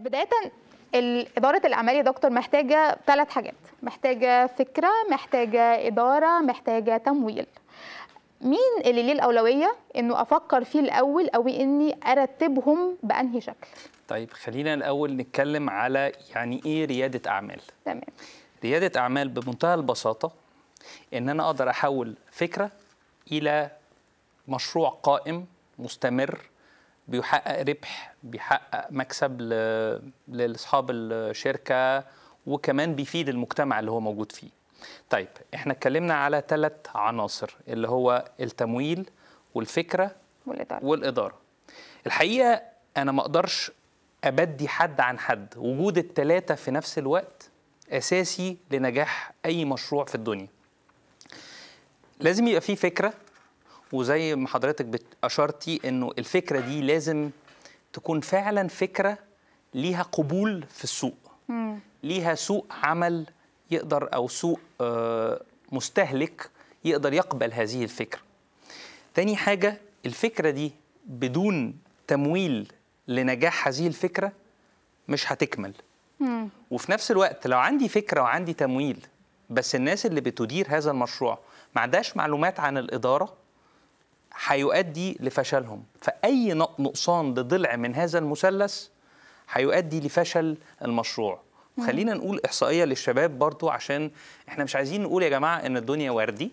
بدايه إدارة الأعمال يا دكتور محتاجة ثلاث حاجات محتاجة فكرة محتاجة إدارة محتاجة تمويل مين اللي ليه الأولوية إنه أفكر فيه الأول أو إني أرتبهم بأنهي شكل طيب خلينا الأول نتكلم على يعني إيه ريادة أعمال تمام ريادة أعمال بمنتهى البساطة إن أنا أقدر أحول فكرة إلى مشروع قائم مستمر بيحقق ربح بيحقق مكسب لاصحاب الشركه وكمان بيفيد المجتمع اللي هو موجود فيه طيب احنا اتكلمنا على ثلاث عناصر اللي هو التمويل والفكره والاداره والاداره الحقيقه انا ما اقدرش ابدي حد عن حد وجود الثلاثه في نفس الوقت اساسي لنجاح اي مشروع في الدنيا لازم يبقى في فكره وزي ما حضرتك اشرتي انه الفكره دي لازم تكون فعلا فكره ليها قبول في السوق ليها سوق عمل يقدر او سوق آه، مستهلك يقدر يقبل هذه الفكره تاني حاجه الفكره دي بدون تمويل لنجاح هذه الفكره مش هتكمل وفي نفس الوقت لو عندي فكره وعندي تمويل بس الناس اللي بتدير هذا المشروع ما عندهاش معلومات عن الاداره هيؤدي لفشلهم فأي نقصان لضلع من هذا المثلث هيؤدي لفشل المشروع خلينا نقول إحصائية للشباب برضو عشان إحنا مش عايزين نقول يا جماعة إن الدنيا وردي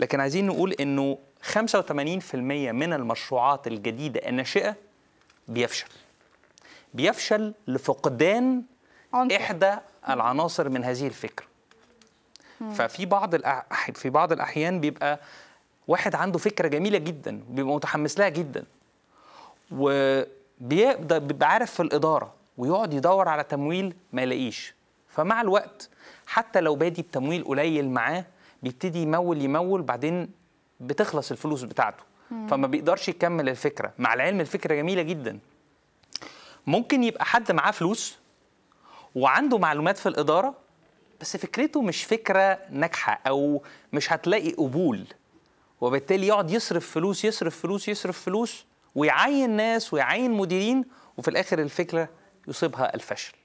لكن عايزين نقول إنه 85% من المشروعات الجديدة الناشئة بيفشل بيفشل لفقدان عنصر. إحدى العناصر من هذه الفكرة مم. ففي بعض الأح... في بعض الأحيان بيبقى واحد عنده فكره جميله جدا بيبقى متحمس لها جدا وبيبدا بيبقى عارف في الاداره ويقعد يدور على تمويل ما يلاقيش فمع الوقت حتى لو بادي بتمويل قليل معاه بيبتدي يمول يمول بعدين بتخلص الفلوس بتاعته فما بيقدرش يكمل الفكره مع العلم الفكره جميله جدا ممكن يبقى حد معاه فلوس وعنده معلومات في الاداره بس فكرته مش فكره ناجحه او مش هتلاقي قبول وبالتالي يقعد يصرف فلوس يصرف فلوس يصرف فلوس ويعين ناس ويعين مديرين وفي الاخر الفكره يصيبها الفشل